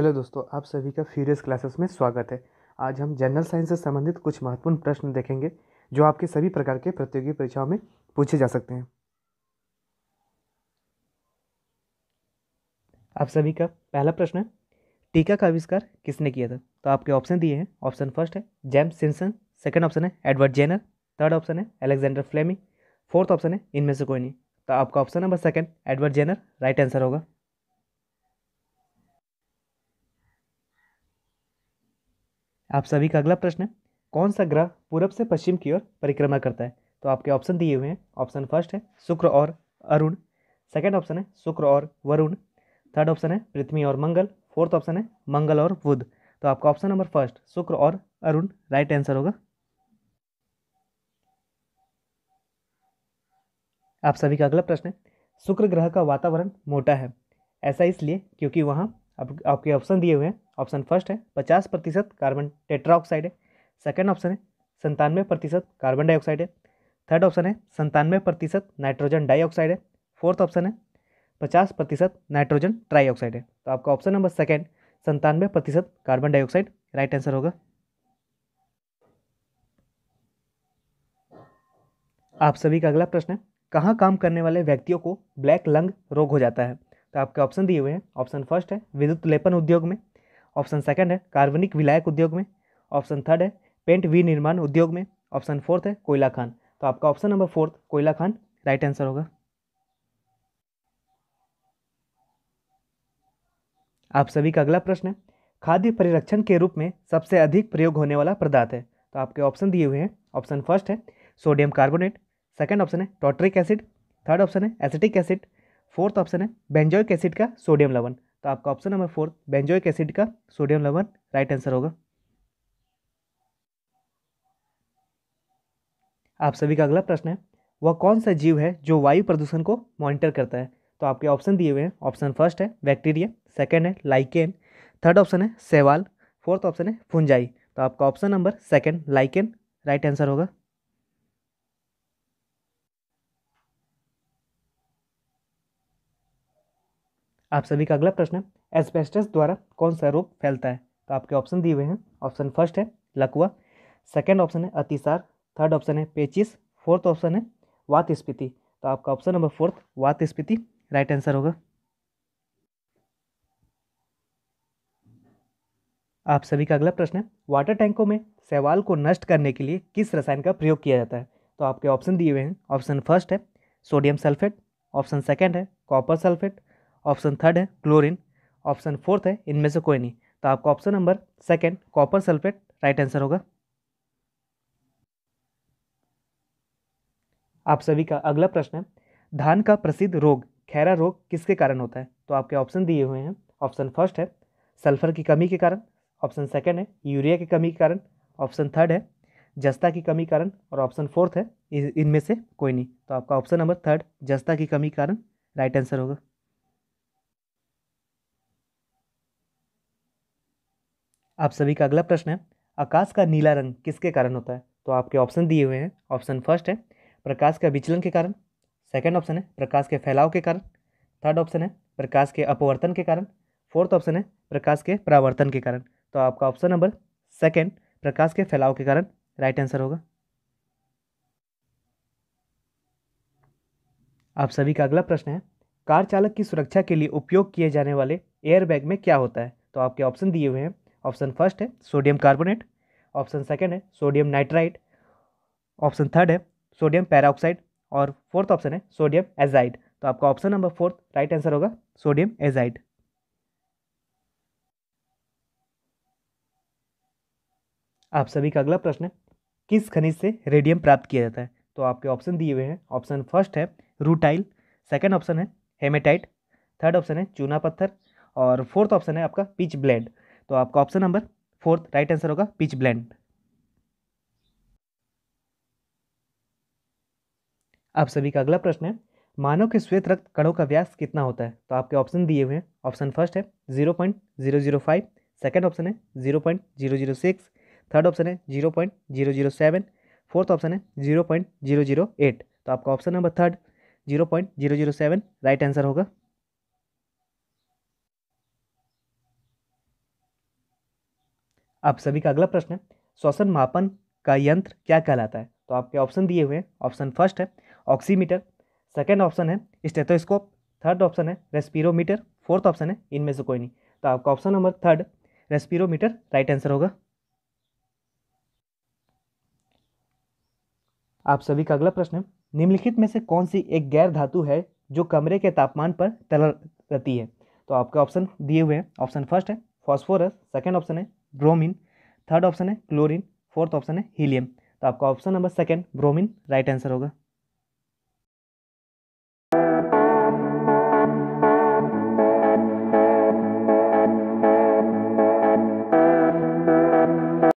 hello दोस्तों आप सभी का फ्यूरियस क्लासेस में स्वागत है आज हम जनरल साइंस से संबंधित कुछ महत्वपूर्ण प्रश्न देखेंगे जो आपके सभी प्रकार के प्रतियोगी परीक्षाओं में पूछे जा सकते हैं आप सभी का पहला प्रश्न है टीका का आविष्कार किसने किया था तो आपके ऑप्शन दिए हैं ऑप्शन फर्स्ट है जेम्स सिंसन सेकेंड ऑप्शन है एडवर्ड जेनर थर्ड ऑप्शन है अलेक्जेंडर फ्लेमिंग फोर्थ ऑप्शन है इनमें से कोई नहीं तो आपका option number second Edward Jenner right answer होगा आप सभी का अगला प्रश्न है कौन सा ग्रह पूरब से पश्चिम की ओर परिक्रमा करता है तो आपके ऑप्शन दिए हुए हैं ऑप्शन फर्स्ट है शुक्र और अरुण सेकेंड ऑप्शन है शुक्र और वरुण थर्ड ऑप्शन है पृथ्वी और मंगल फोर्थ ऑप्शन है मंगल और बुध तो आपका ऑप्शन नंबर फर्स्ट शुक्र और अरुण राइट आंसर होगा आप सभी का अगला प्रश्न है शुक्र ग्रह का वातावरण मोटा है ऐसा इसलिए क्योंकि वहाँ आप आपके ऑप्शन दिए हुए हैं ऑप्शन फर्स्ट है पचास प्रतिशत कार्बन टेट्राऑक्साइड है सेकेंड ऑप्शन है संतानवे प्रतिशत कार्बन डाइऑक्साइड है थर्ड ऑप्शन है संतानवे प्रतिशत नाइट्रोजन डाइऑक्साइड है फोर्थ ऑप्शन है पचास प्रतिशत नाइट्रोजन ट्राईऑक्साइड है तो आपका ऑप्शन नंबर सेकेंड संतानवे प्रतिशत कार्बन डाइऑक्साइड राइट आंसर होगा आप सभी का अगला प्रश्न है कहाँ काम करने वाले व्यक्तियों को ब्लैक लंग रोग हो जाता है तो आपके ऑप्शन दिए हुए हैं ऑप्शन फर्स्ट है विद्युत लेपन उद्योग में ऑप्शन सेकंड है कार्बनिक विलायक उद्योग में ऑप्शन थर्ड है पेंट विनिर्माण उद्योग में ऑप्शन फोर्थ है कोयला खान तो आपका ऑप्शन नंबर फोर्थ कोयला खान राइट आंसर होगा आप सभी का अगला प्रश्न है खाद्य परिरक्षण के रूप में सबसे अधिक प्रयोग होने वाला पदार्थ है तो आपके ऑप्शन दिए हुए हैं ऑप्शन फर्स्ट है सोडियम कार्बोनेट सेकंड ऑप्शन है टॉट्रिक एसिड थर्ड ऑप्शन है एसिटिक एसिड फोर्थ ऑप्शन है बेंजोइक एसिड का सोडियम लवन तो आपका option number fourth benzoic acid का सोडियम लवन राइट आंसर होगा आप सभी का अगला प्रश्न है वह कौन सा जीव है जो वायु प्रदूषण को मॉनिटर करता है तो आपके ऑप्शन दिए हुए हैं ऑप्शन फर्स्ट है बैक्टीरिया सेकेंड है लाइकेन थर्ड ऑप्शन है सेवाल फोर्थ ऑप्शन है फुंजाई तो आपका option number second lichen right answer होगा आप सभी का अगला प्रश्न है एस्बेस्टस द्वारा कौन सा रोग फैलता है तो आपके ऑप्शन दिए हुए हैं ऑप्शन फर्स्ट है लकवा सेकेंड ऑप्शन है अतिसार थर्ड ऑप्शन है पेचिस फोर्थ ऑप्शन है वात स्पीति तो आपका ऑप्शन नंबर फोर्थ वात स्पीति राइट आंसर होगा आप सभी का अगला प्रश्न है वाटर टैंकों में सवाल को नष्ट करने के लिए किस रसायन का प्रयोग किया जाता है तो आपके ऑप्शन दिए हुए हैं ऑप्शन फर्स्ट है सोडियम सल्फेट ऑप्शन सेकेंड है कॉपर सल्फेट ऑप्शन थर्ड है क्लोरीन ऑप्शन फोर्थ है इनमें से कोई नहीं तो आपका option number second copper sulphate right answer होगा आप सभी का अगला प्रश्न है धान का प्रसिद्ध रोग खैरा रोग किसके कारण होता है तो आपके ऑप्शन दिए हुए हैं ऑप्शन फर्स्ट है सल्फर की कमी के कारण ऑप्शन सेकंड है यूरिया की कमी के कारण ऑप्शन थर्ड है जस्ता की कमी कारण और ऑप्शन फोर्थ है इनमें से कोई नहीं तो आपका ऑप्शन नंबर थर्ड जस्ता की कमी कारण राइट आंसर होगा आप सभी का अगला प्रश्न है आकाश का नीला रंग किसके कारण होता है तो आपके ऑप्शन दिए हुए हैं ऑप्शन फर्स्ट है प्रकाश का विचलन के कारण सेकंड ऑप्शन है प्रकाश के फैलाव के कारण थर्ड ऑप्शन है प्रकाश के अपवर्तन के कारण फोर्थ ऑप्शन है प्रकाश के परावर्तन के कारण तो आपका ऑप्शन नंबर सेकेंड प्रकाश के फैलाव के कारण राइट आंसर होगा आप सभी का अगला प्रश्न है कार चालक की सुरक्षा के लिए उपयोग किए जाने वाले एयरबैग में क्या होता है तो आपके ऑप्शन दिए हुए हैं ऑप्शन फर्स्ट है सोडियम कार्बोनेट ऑप्शन सेकेंड है सोडियम नाइट्राइट ऑप्शन थर्ड है सोडियम पैराऑक्साइड और फोर्थ ऑप्शन है सोडियम एजाइड तो आपका option number fourth right answer होगा सोडियम एजाइड आप सभी का अगला प्रश्न है किस खनिज से रेडियम प्राप्त किया जाता है तो आपके ऑप्शन दिए हुए हैं ऑप्शन फर्स्ट है रूटाइल सेकेंड ऑप्शन है हेमेटाइट थर्ड ऑप्शन है चूना पत्थर और फोर्थ ऑप्शन है आपका पिच ब्लेंड तो आपका option number fourth right answer होगा पिच ब्लैंड आप सभी का अगला प्रश्न है मानव के श्वेत रक्त कणों का व्यास कितना होता है तो आपके ऑप्शन दिए हुए हैं ऑप्शन फर्स्ट है zero point zero zero five second option है zero point zero zero six third option है zero point zero zero seven fourth option है zero point zero zero eight तो आपका option number third zero point zero zero seven right answer होगा आप सभी का अगला प्रश्न है श्वसन मापन का यंत्र क्या कहलाता है तो आपके ऑप्शन दिए हुए हैं ऑप्शन फर्स्ट है ऑक्सीमीटर सेकेंड ऑप्शन है स्टेथोस्कोप थर्ड ऑप्शन है रेस्पिरोमीटर फोर्थ ऑप्शन है इनमें से कोई नहीं तो आपका option number third respirometer right answer होगा आप सभी का अगला प्रश्न है निम्नलिखित में से कौन सी एक गैर धातु है जो कमरे के तापमान पर तरल रहती है तो आपके ऑप्शन दिए हुए हैं ऑप्शन फर्स्ट है फॉस्फोरस सेकेंड ऑप्शन है ब्रोमिन थर्ड ऑप्शन है क्लोरीन फोर्थ ऑप्शन है हीलियम तो आपका option number second bromine right answer होगा